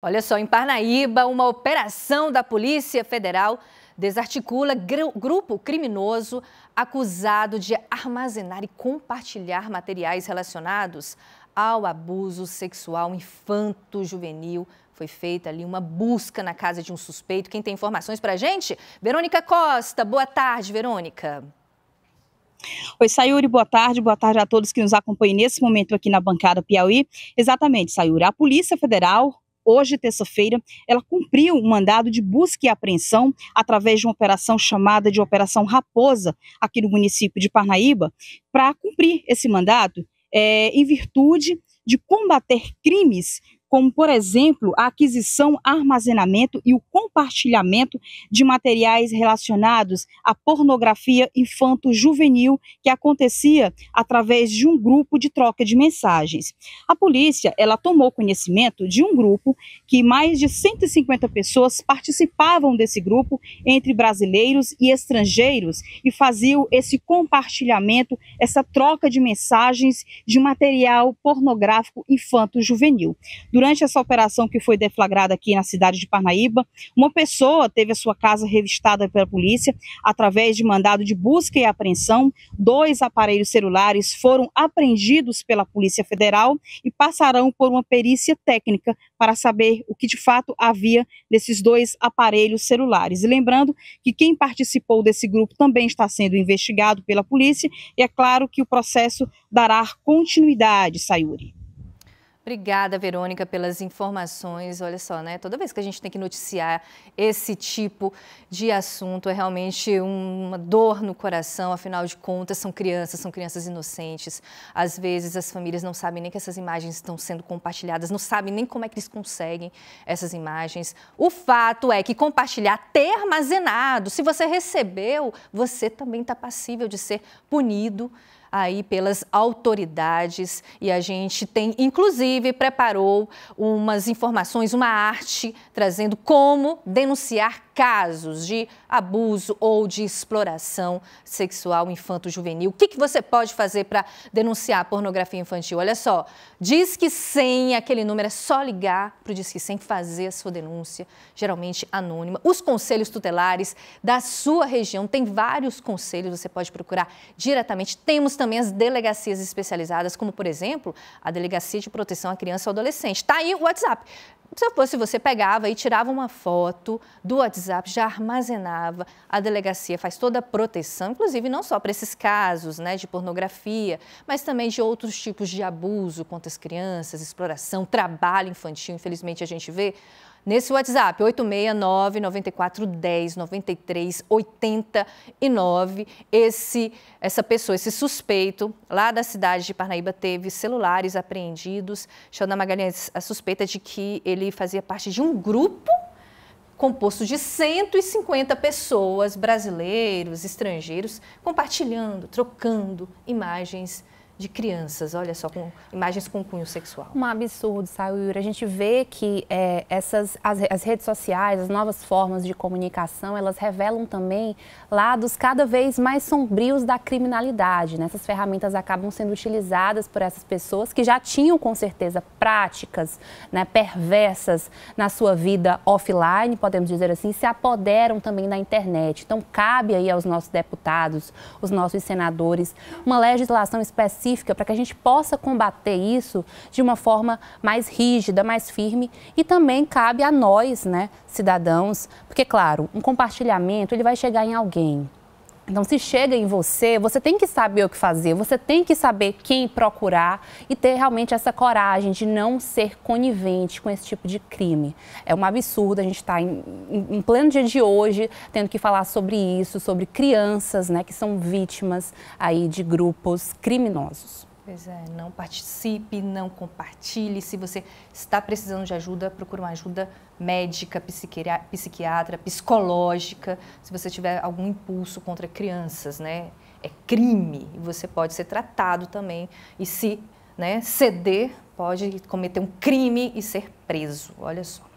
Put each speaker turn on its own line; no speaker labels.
Olha só, em Parnaíba, uma operação da Polícia Federal desarticula gru grupo criminoso acusado de armazenar e compartilhar materiais relacionados ao abuso sexual infanto-juvenil. Foi feita ali uma busca na casa de um suspeito. Quem tem informações para a gente? Verônica Costa. Boa tarde, Verônica.
Oi, Sayuri, boa tarde. Boa tarde a todos que nos acompanham nesse momento aqui na bancada Piauí. Exatamente, Sayuri. A Polícia Federal hoje, terça-feira, ela cumpriu um mandado de busca e apreensão através de uma operação chamada de Operação Raposa, aqui no município de Parnaíba, para cumprir esse mandado é, em virtude de combater crimes como, por exemplo, a aquisição, armazenamento e o compartilhamento de materiais relacionados à pornografia infanto-juvenil que acontecia através de um grupo de troca de mensagens. A polícia, ela tomou conhecimento de um grupo que mais de 150 pessoas participavam desse grupo entre brasileiros e estrangeiros e faziam esse compartilhamento, essa troca de mensagens de material pornográfico infanto-juvenil Durante essa operação que foi deflagrada aqui na cidade de Parnaíba, uma pessoa teve a sua casa revistada pela polícia através de mandado de busca e apreensão. Dois aparelhos celulares foram apreendidos pela Polícia Federal e passarão por uma perícia técnica para saber o que de fato havia nesses dois aparelhos celulares. E lembrando que quem participou desse grupo também está sendo investigado pela polícia e é claro que o processo dará continuidade, Sayuri.
Obrigada, Verônica, pelas informações. Olha só, né? Toda vez que a gente tem que noticiar esse tipo de assunto, é realmente uma dor no coração. Afinal de contas, são crianças, são crianças inocentes. Às vezes, as famílias não sabem nem que essas imagens estão sendo compartilhadas, não sabem nem como é que eles conseguem essas imagens. O fato é que compartilhar, ter armazenado, se você recebeu, você também está passível de ser punido aí pelas autoridades e a gente tem, inclusive, preparou umas informações, uma arte trazendo como denunciar casos de abuso ou de exploração sexual infanto-juvenil. O que, que você pode fazer para denunciar pornografia infantil? Olha só, diz que sem aquele número é só ligar para o Disque sem fazer a sua denúncia, geralmente anônima. Os conselhos tutelares da sua região, tem vários conselhos, você pode procurar diretamente. Temos também as delegacias especializadas, como, por exemplo, a Delegacia de Proteção à Criança e ao Adolescente. Está aí o WhatsApp. Se fosse você pegava e tirava uma foto do WhatsApp, já armazenava. A delegacia faz toda a proteção, inclusive não só para esses casos né, de pornografia, mas também de outros tipos de abuso contra as crianças, exploração, trabalho infantil. Infelizmente a gente vê nesse WhatsApp, 869 9410 9389. Esse, essa pessoa, esse suspeito lá da cidade de Parnaíba teve celulares apreendidos. chamando Magalhães, a suspeita de que ele fazia parte de um grupo composto de 150 pessoas, brasileiros, estrangeiros, compartilhando, trocando imagens de crianças, olha só, com imagens com cunho sexual.
Um absurdo, Sayuri. A gente vê que é, essas, as, as, redes sociais, as novas formas de comunicação, elas revelam também lados cada vez mais sombrios da criminalidade. Né? Essas ferramentas acabam sendo utilizadas por essas pessoas que já tinham, com certeza, práticas né, perversas na sua vida offline, podemos dizer assim, se apoderam também da internet. Então, cabe aí aos nossos deputados, os nossos senadores, uma legislação específica específica para que a gente possa combater isso de uma forma mais rígida, mais firme e também cabe a nós, né, cidadãos, porque claro, um compartilhamento ele vai chegar em alguém, então, se chega em você, você tem que saber o que fazer, você tem que saber quem procurar e ter realmente essa coragem de não ser conivente com esse tipo de crime. É um absurdo a gente estar tá em, em, pleno dia de hoje tendo que falar sobre isso, sobre crianças né, que são vítimas aí de grupos criminosos.
Pois é, não participe, não compartilhe. Se você está precisando de ajuda, procure uma ajuda médica, psiquiatra, psicológica. Se você tiver algum impulso contra crianças, né? É crime e você pode ser tratado também. E se né, ceder, pode cometer um crime e ser preso. Olha só.